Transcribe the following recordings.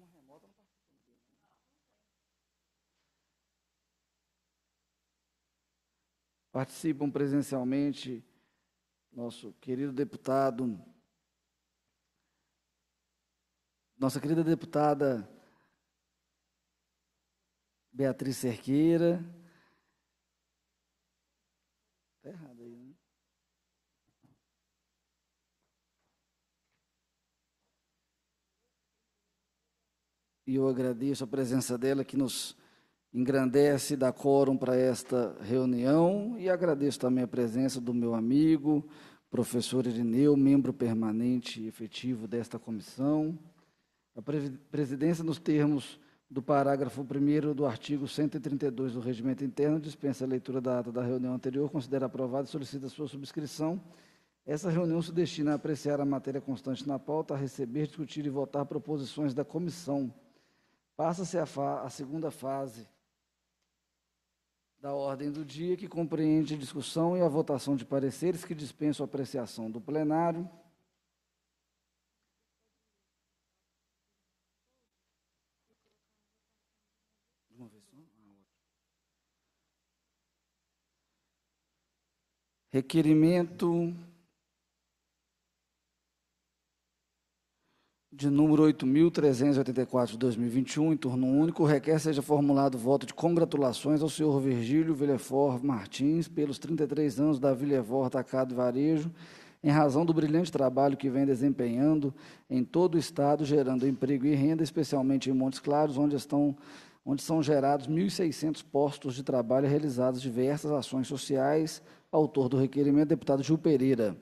não Né? Participam presencialmente nosso querido deputado, nossa querida deputada Beatriz Cerqueira, e eu agradeço a presença dela que nos engrandece e dá quórum para esta reunião e agradeço também a presença do meu amigo, professor Irineu, membro permanente e efetivo desta comissão. A presidência, nos termos do parágrafo 1 do artigo 132 do Regimento Interno, dispensa a leitura da ata da reunião anterior, considera aprovada e solicita sua subscrição. Essa reunião se destina a apreciar a matéria constante na pauta, a receber, discutir e votar proposições da comissão Passa-se a, a, segunda fase da ordem do dia, que compreende a discussão e a votação de pareceres que dispensam a apreciação do plenário. Requerimento de número 8.384 de 2021, em turno único, requer seja formulado voto de congratulações ao senhor Virgílio Villefort Martins pelos 33 anos da Villefort Tacado e Varejo, em razão do brilhante trabalho que vem desempenhando em todo o Estado, gerando emprego e renda, especialmente em Montes Claros, onde estão onde são gerados 1.600 postos de trabalho e realizadas diversas ações sociais. Autor do requerimento, deputado Gil Pereira.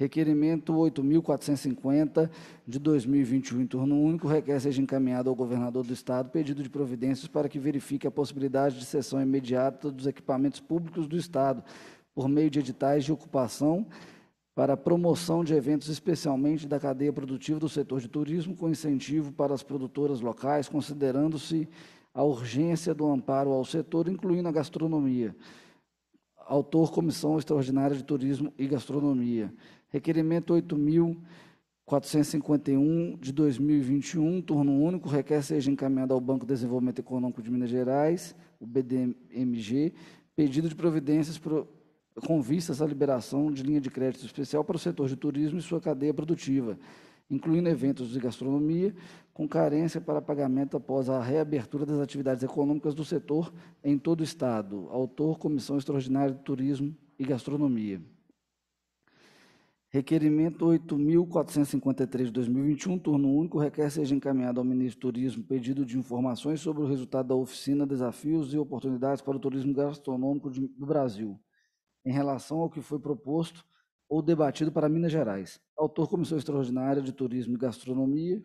Requerimento 8.450 de 2021, em turno único, requer seja encaminhado ao governador do Estado pedido de providências para que verifique a possibilidade de cessão imediata dos equipamentos públicos do Estado, por meio de editais de ocupação, para a promoção de eventos, especialmente da cadeia produtiva do setor de turismo, com incentivo para as produtoras locais, considerando-se a urgência do amparo ao setor, incluindo a gastronomia autor Comissão Extraordinária de Turismo e Gastronomia. Requerimento 8.451 de 2021, turno único, requer seja encaminhado ao Banco de Desenvolvimento Econômico de Minas Gerais, o BDMG, pedido de providências pro, com vistas à liberação de linha de crédito especial para o setor de turismo e sua cadeia produtiva incluindo eventos de gastronomia, com carência para pagamento após a reabertura das atividades econômicas do setor em todo o Estado. Autor, Comissão Extraordinária de Turismo e Gastronomia. Requerimento 8.453 de 2021, turno único, requer seja encaminhado ao Ministro do Turismo pedido de informações sobre o resultado da oficina Desafios e Oportunidades para o Turismo Gastronômico do Brasil, em relação ao que foi proposto ou debatido para Minas Gerais. Autor Comissão Extraordinária de Turismo e Gastronomia.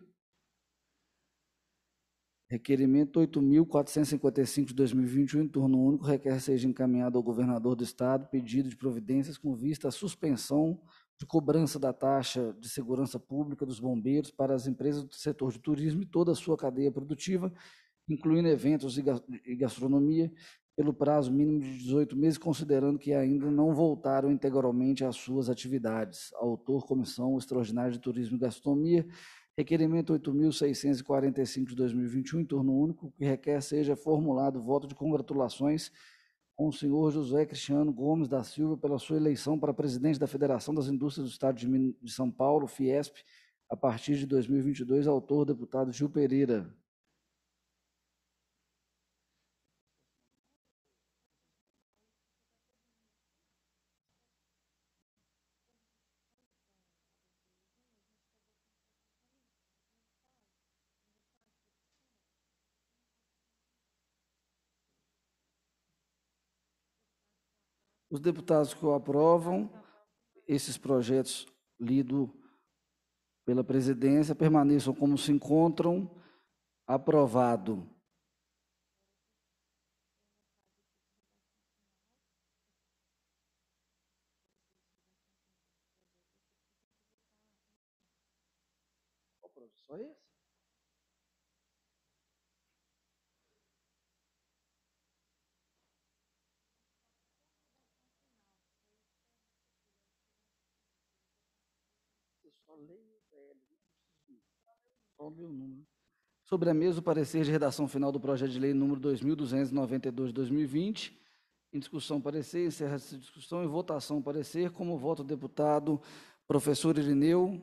Requerimento 8.455 de 2021, em turno único, requer seja encaminhado ao governador do Estado pedido de providências com vista à suspensão de cobrança da taxa de segurança pública dos bombeiros para as empresas do setor de turismo e toda a sua cadeia produtiva, incluindo eventos e gastronomia, pelo prazo mínimo de 18 meses, considerando que ainda não voltaram integralmente às suas atividades. Autor, Comissão Extraordinária de Turismo e Gastronomia, requerimento 8.645 de 2021, em turno único, que requer seja formulado voto de congratulações com o senhor José Cristiano Gomes da Silva pela sua eleição para presidente da Federação das Indústrias do Estado de São Paulo, Fiesp, a partir de 2022, autor deputado Gil Pereira. Os deputados que o aprovam, esses projetos lidos pela presidência permaneçam como se encontram. Aprovado. Só isso? só leio Só o número. Sobre a mesa, o parecer de redação final do projeto de lei número 2292 de 2020. Em discussão, parecer. Encerra-se discussão. e votação, parecer. Como voto o deputado professor Irineu.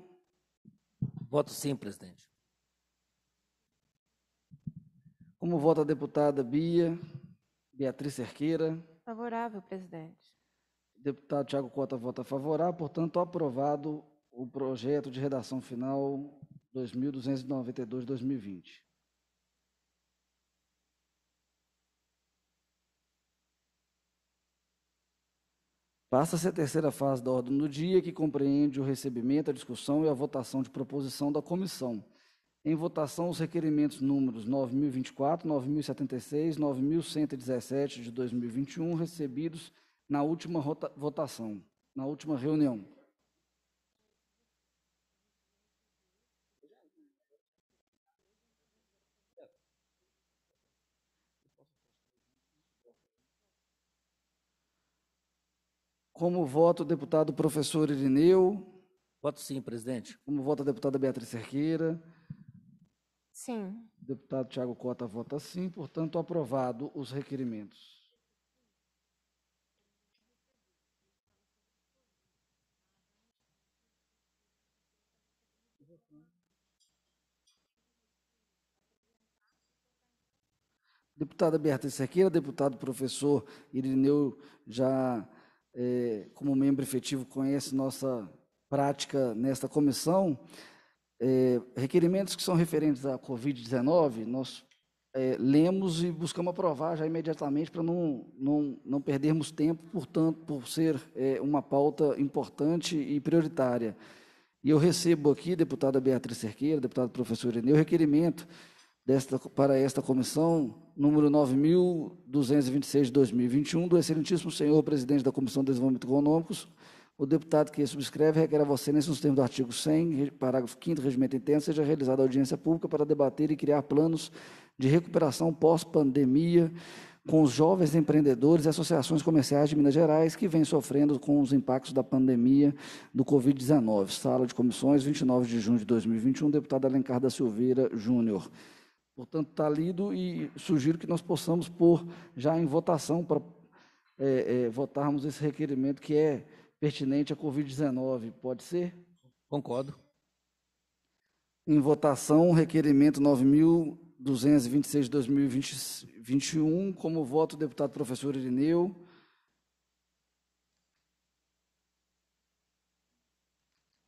Voto sim, presidente. Como vota a deputada Bia? Beatriz Cerqueira. Favorável, presidente. Deputado Tiago Cota vota favorável, portanto, aprovado o projeto de redação final 2292-2020. Passa-se a terceira fase da ordem do dia, que compreende o recebimento, a discussão e a votação de proposição da comissão. Em votação, os requerimentos números 9.024, 9.076, 9.117 de 2021, recebidos na última votação, na última reunião. Como voto, o deputado professor Irineu? Voto sim, presidente. Como vota a deputada Beatriz Cerqueira? Sim. deputado Tiago Cota vota sim, portanto, aprovado os requerimentos. Deputada Beatriz Cerqueira, deputado professor Irineu já é, como membro efetivo, conhece nossa prática nesta comissão. É, requerimentos que são referentes à Covid-19, nós é, lemos e buscamos aprovar já imediatamente para não, não, não perdermos tempo, portanto, por ser é, uma pauta importante e prioritária. E eu recebo aqui, deputada Beatriz Cerqueira, deputado professor Eneu, requerimento desta, para esta comissão, número 9.226 de 2021, do Excelentíssimo Senhor Presidente da Comissão de Desenvolvimento Econômico, o deputado que subscreve requer a você, nesse termos do artigo 100, parágrafo 5 do Regimento Interno, seja realizada audiência pública para debater e criar planos de recuperação pós-pandemia com os jovens empreendedores e associações comerciais de Minas Gerais que vêm sofrendo com os impactos da pandemia do Covid-19. Sala de comissões, 29 de junho de 2021, deputado Alencar da Silveira Júnior. Portanto, está lido e sugiro que nós possamos pôr já em votação para é, é, votarmos esse requerimento que é pertinente à Covid-19. Pode ser? Concordo. Em votação, requerimento 9.226 de 2021, como voto deputado professor Irineu.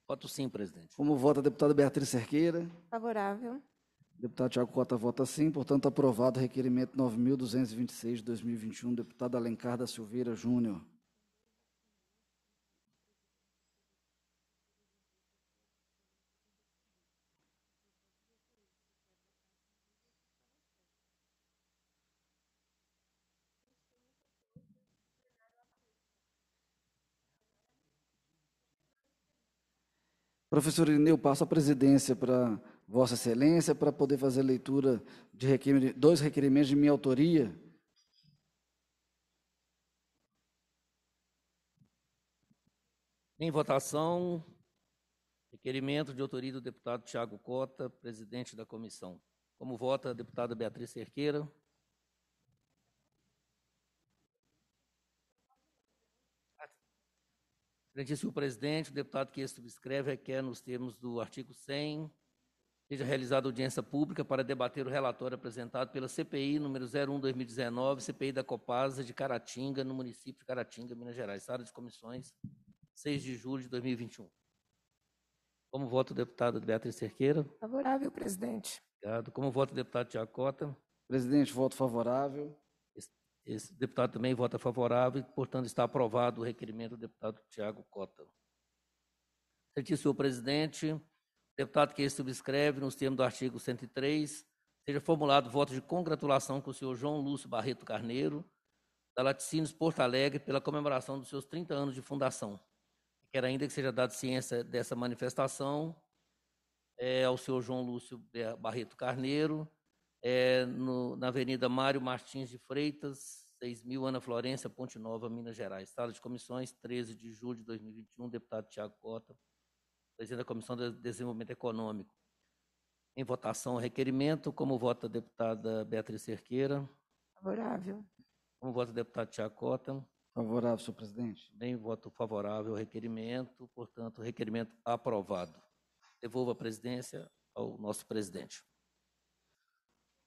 Voto sim, presidente. Como voto, deputada Beatriz Cerqueira? Favorável. Deputado Tiago Cota vota sim. Portanto, aprovado o requerimento 9.226 de 2021, deputado Alencar da Silveira Júnior. Professor Irineu, passo a presidência para Vossa Excelência para poder fazer leitura de requer... dois requerimentos de minha autoria. Em votação, requerimento de autoria do deputado Tiago Cota, presidente da comissão. Como vota a deputada Beatriz Cerqueira? Excelentíssimo presidente, o deputado que subscreve requer, é nos termos do artigo 100 seja realizada audiência pública para debater o relatório apresentado pela CPI número 01-2019, CPI da Copasa de Caratinga, no município de Caratinga, Minas Gerais. Sala de comissões, 6 de julho de 2021. Como voto, deputada Beatriz Cerqueira? Favorável, presidente. Obrigado. Como voto, deputado Tiago Cota? Presidente, voto favorável. Esse, deputado também vota favorável e, portanto, está aprovado o requerimento do deputado Tiago Cota. Certíssimo, senhor presidente. Deputado que subscreve, nos termos do artigo 103, seja formulado voto de congratulação com o senhor João Lúcio Barreto Carneiro, da Laticínios Porto Alegre, pela comemoração dos seus 30 anos de fundação. Quero ainda que seja dada ciência dessa manifestação é, ao senhor João Lúcio Barreto Carneiro, é, no, na Avenida Mário Martins de Freitas, 6.000, Ana Florência, Ponte Nova, Minas Gerais. Sala de comissões, 13 de julho de 2021, deputado Tiago Cota presidente da Comissão de Desenvolvimento Econômico. Em votação, o requerimento. Como vota a deputada Beatriz Cerqueira? Favorável. Como vota o deputado Tiago Cota? Favorável, senhor presidente. Bem, voto favorável ao requerimento. Portanto, requerimento aprovado. Devolvo a presidência ao nosso presidente.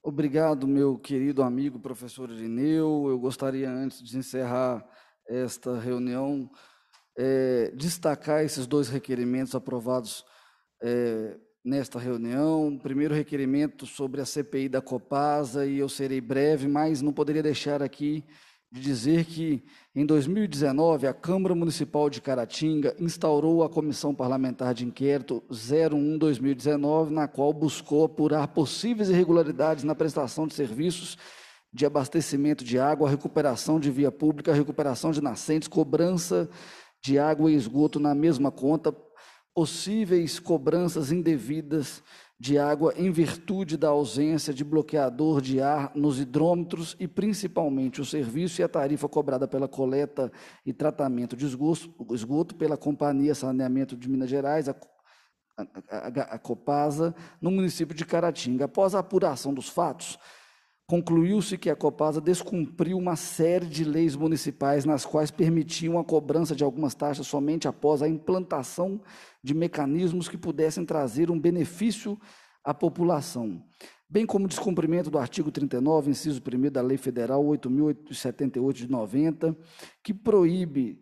Obrigado, meu querido amigo professor Irineu. Eu gostaria, antes de encerrar esta reunião, é, destacar esses dois requerimentos aprovados é, nesta reunião. Primeiro requerimento sobre a CPI da Copasa, e eu serei breve, mas não poderia deixar aqui de dizer que, em 2019, a Câmara Municipal de Caratinga instaurou a Comissão Parlamentar de Inquérito 01-2019, na qual buscou apurar possíveis irregularidades na prestação de serviços de abastecimento de água, recuperação de via pública, recuperação de nascentes, cobrança de água e esgoto na mesma conta, possíveis cobranças indevidas de água em virtude da ausência de bloqueador de ar nos hidrômetros e principalmente o serviço e a tarifa cobrada pela coleta e tratamento de esgoto, esgoto pela Companhia Saneamento de Minas Gerais, a, a, a, a Copasa, no município de Caratinga. Após a apuração dos fatos, Concluiu-se que a Copasa descumpriu uma série de leis municipais nas quais permitiam a cobrança de algumas taxas somente após a implantação de mecanismos que pudessem trazer um benefício à população, bem como o descumprimento do artigo 39, inciso 1 da Lei Federal 8.078 de 90, que proíbe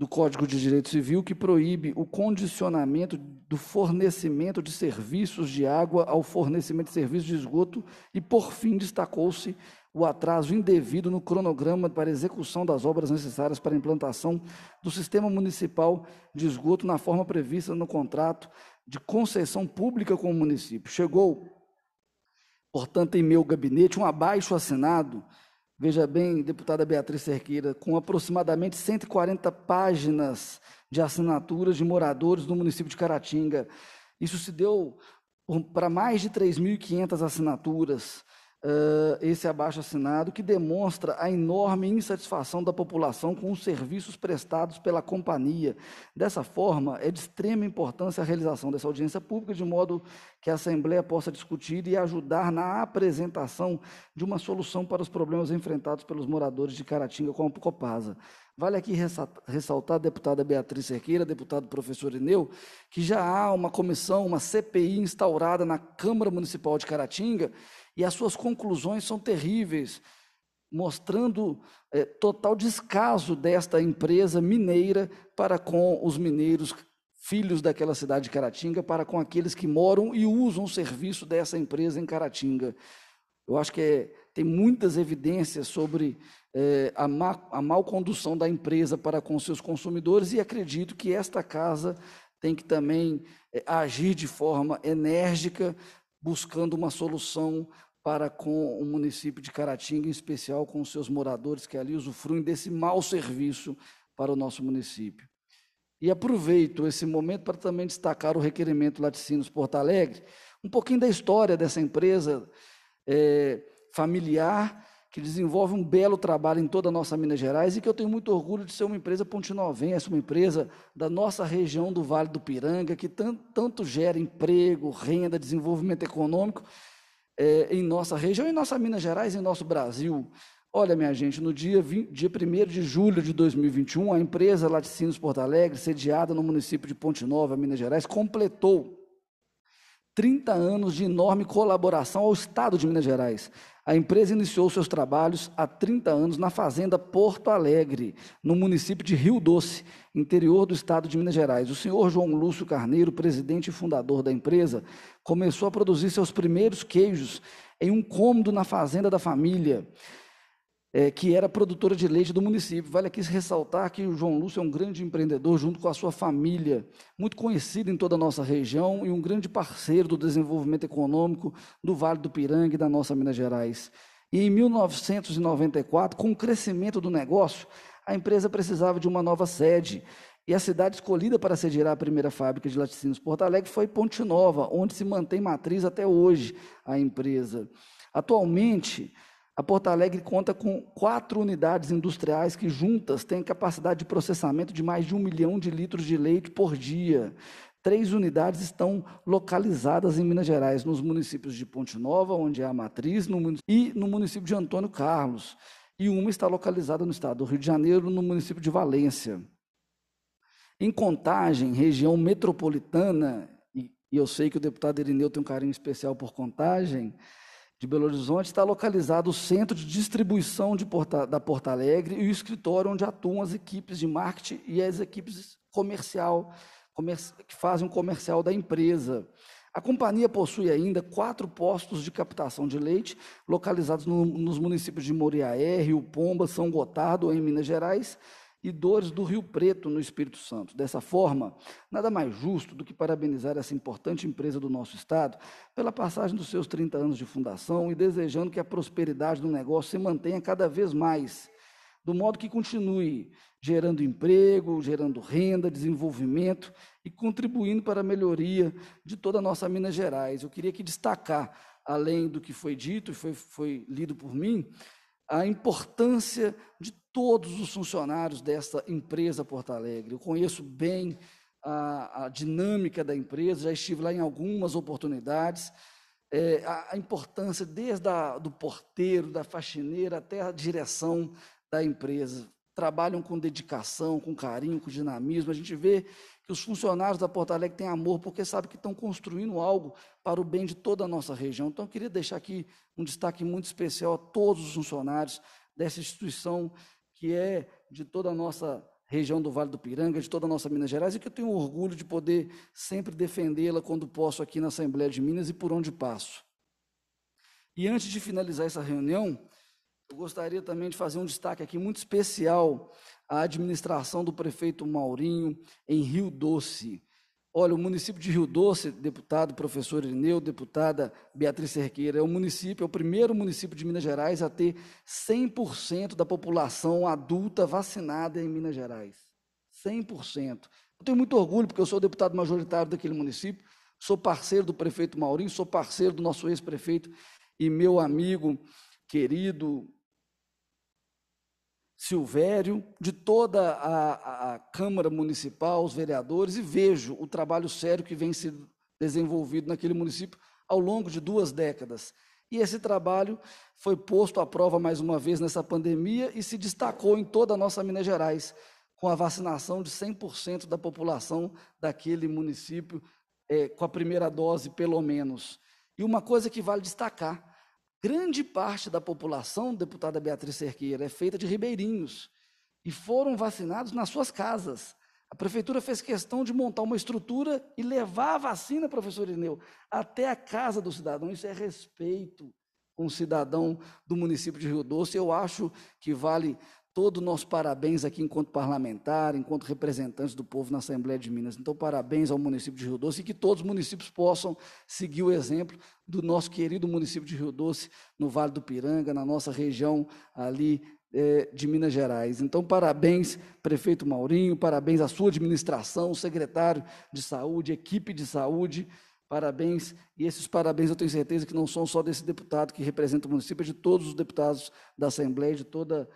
do Código de Direito Civil que proíbe o condicionamento do fornecimento de serviços de água ao fornecimento de serviços de esgoto e, por fim, destacou-se o atraso indevido no cronograma para execução das obras necessárias para a implantação do sistema municipal de esgoto na forma prevista no contrato de concessão pública com o município. Chegou, portanto, em meu gabinete um abaixo assinado Veja bem, deputada Beatriz Cerqueira, com aproximadamente 140 páginas de assinaturas de moradores do município de Caratinga. Isso se deu para mais de 3.500 assinaturas uh, esse abaixo assinado que demonstra a enorme insatisfação da população com os serviços prestados pela companhia. Dessa forma, é de extrema importância a realização dessa audiência pública, de modo que a Assembleia possa discutir e ajudar na apresentação de uma solução para os problemas enfrentados pelos moradores de Caratinga com a Copasa. Vale aqui ressaltar, deputada Beatriz Cerqueira, deputado professor Ineu, que já há uma comissão, uma CPI instaurada na Câmara Municipal de Caratinga, e as suas conclusões são terríveis, mostrando é, total descaso desta empresa mineira para com os mineiros filhos daquela cidade de Caratinga, para com aqueles que moram e usam o serviço dessa empresa em Caratinga. Eu acho que é, tem muitas evidências sobre eh, a, má, a mal condução da empresa para com seus consumidores e acredito que esta casa tem que também eh, agir de forma enérgica buscando uma solução para com o município de Caratinga, em especial com os seus moradores que ali usufruem desse mau serviço para o nosso município. E aproveito esse momento para também destacar o requerimento Laticínios Porto Alegre, um pouquinho da história dessa empresa é, familiar que desenvolve um belo trabalho em toda a nossa Minas Gerais e que eu tenho muito orgulho de ser uma empresa Ponte pontinovense, é uma empresa da nossa região do Vale do Piranga, que tanto, tanto gera emprego, renda, desenvolvimento econômico é, em nossa região, em nossa Minas Gerais, em nosso Brasil. Olha, minha gente, no dia, 20, dia 1 de julho de 2021, a empresa Laticínios Porto Alegre, sediada no município de Ponte Nova, Minas Gerais, completou 30 anos de enorme colaboração ao Estado de Minas Gerais. A empresa iniciou seus trabalhos há 30 anos na fazenda Porto Alegre, no município de Rio Doce, interior do estado de Minas Gerais. O senhor João Lúcio Carneiro, presidente e fundador da empresa, começou a produzir seus primeiros queijos em um cômodo na fazenda da família é, que era produtora de leite do município. Vale aqui ressaltar que o João Lúcio é um grande empreendedor, junto com a sua família, muito conhecido em toda a nossa região e um grande parceiro do desenvolvimento econômico do Vale do Piranga e da nossa Minas Gerais. E em 1994, com o crescimento do negócio, a empresa precisava de uma nova sede. E a cidade escolhida para sediar a primeira fábrica de laticínios Porto Alegre foi Ponte Nova, onde se mantém matriz até hoje a empresa. Atualmente, a Porto Alegre conta com quatro unidades industriais que juntas têm capacidade de processamento de mais de um milhão de litros de leite por dia. Três unidades estão localizadas em Minas Gerais, nos municípios de Ponte Nova, onde é a matriz, no e no município de Antônio Carlos. E uma está localizada no estado do Rio de Janeiro, no município de Valência. Em Contagem, região metropolitana, e, e eu sei que o deputado Irineu tem um carinho especial por Contagem, de Belo Horizonte está localizado o centro de distribuição de Porta, da Porto Alegre e o escritório onde atuam as equipes de marketing e as equipes comercial que fazem o comercial da empresa. A companhia possui ainda quatro postos de captação de leite localizados no, nos municípios de Moriaé, Rio Pomba, São Gotardo, em Minas Gerais, e dores do Rio Preto no Espírito Santo. Dessa forma, nada mais justo do que parabenizar essa importante empresa do nosso Estado pela passagem dos seus 30 anos de fundação e desejando que a prosperidade do negócio se mantenha cada vez mais, do modo que continue gerando emprego, gerando renda, desenvolvimento e contribuindo para a melhoria de toda a nossa Minas Gerais. Eu queria que destacar, além do que foi dito e foi, foi lido por mim, a importância de todos os funcionários desta empresa Porto Alegre. Eu conheço bem a, a dinâmica da empresa, já estive lá em algumas oportunidades. É, a, a, importância desde a, do porteiro, da faxineira até a direção da empresa. Trabalham com dedicação, com carinho, com dinamismo. A gente vê que os funcionários da Porto Alegre têm amor, porque sabem que estão construindo algo para o bem de toda a nossa região. Então, eu queria deixar aqui um destaque muito especial a todos os funcionários dessa instituição que é de toda a nossa região do Vale do Piranga, de toda a nossa Minas Gerais, e que eu tenho orgulho de poder sempre defendê-la quando posso aqui na Assembleia de Minas e por onde passo. E antes de finalizar essa reunião, eu gostaria também de fazer um destaque aqui muito especial a administração do prefeito Maurinho em Rio Doce. Olha, o município de Rio Doce, deputado professor Irineu, deputada Beatriz Cerqueira, é o município, é o primeiro município de Minas Gerais a ter 100% da população adulta vacinada em Minas Gerais. 100%. Eu tenho muito orgulho, porque eu sou deputado majoritário daquele município, sou parceiro do prefeito Maurinho, sou parceiro do nosso ex-prefeito e meu amigo querido, Silvério, de toda a, a, Câmara Municipal, os vereadores, e vejo o trabalho sério que vem sendo desenvolvido naquele município ao longo de duas décadas. E esse trabalho foi posto à prova mais uma vez nessa pandemia e se destacou em toda a nossa Minas Gerais, com a vacinação de 100% da população daquele município, é, com a primeira dose, pelo menos. E uma coisa que vale destacar: Grande parte da população, deputada Beatriz Cerqueira, é feita de ribeirinhos e foram vacinados nas suas casas. A prefeitura fez questão de montar uma estrutura e levar a vacina, professor Ineu, até a casa do cidadão. Isso é respeito com o cidadão do município de Rio Doce. Eu acho que vale todo o nosso parabéns aqui enquanto parlamentar, enquanto representantes do povo na Assembleia de Minas. Então, parabéns ao município de Rio Doce e que todos os municípios possam seguir o exemplo do nosso querido município de Rio Doce, no Vale do Piranga, na nossa região ali eh, de Minas Gerais. Então, parabéns, prefeito Maurinho, parabéns à sua administração, secretário de saúde, equipe de saúde. Parabéns, e esses parabéns eu tenho certeza que não são só desse deputado que representa o município, é de todos os deputados da Assembleia, de toda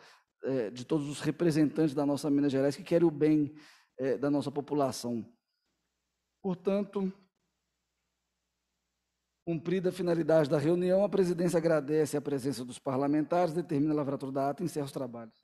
é, de todos os representantes da nossa Minas Gerais que querem o bem é, da nossa população. Portanto, cumprida a finalidade da reunião, a presidência agradece a presença dos parlamentares, determina a lavratura da ata e encerra os trabalhos.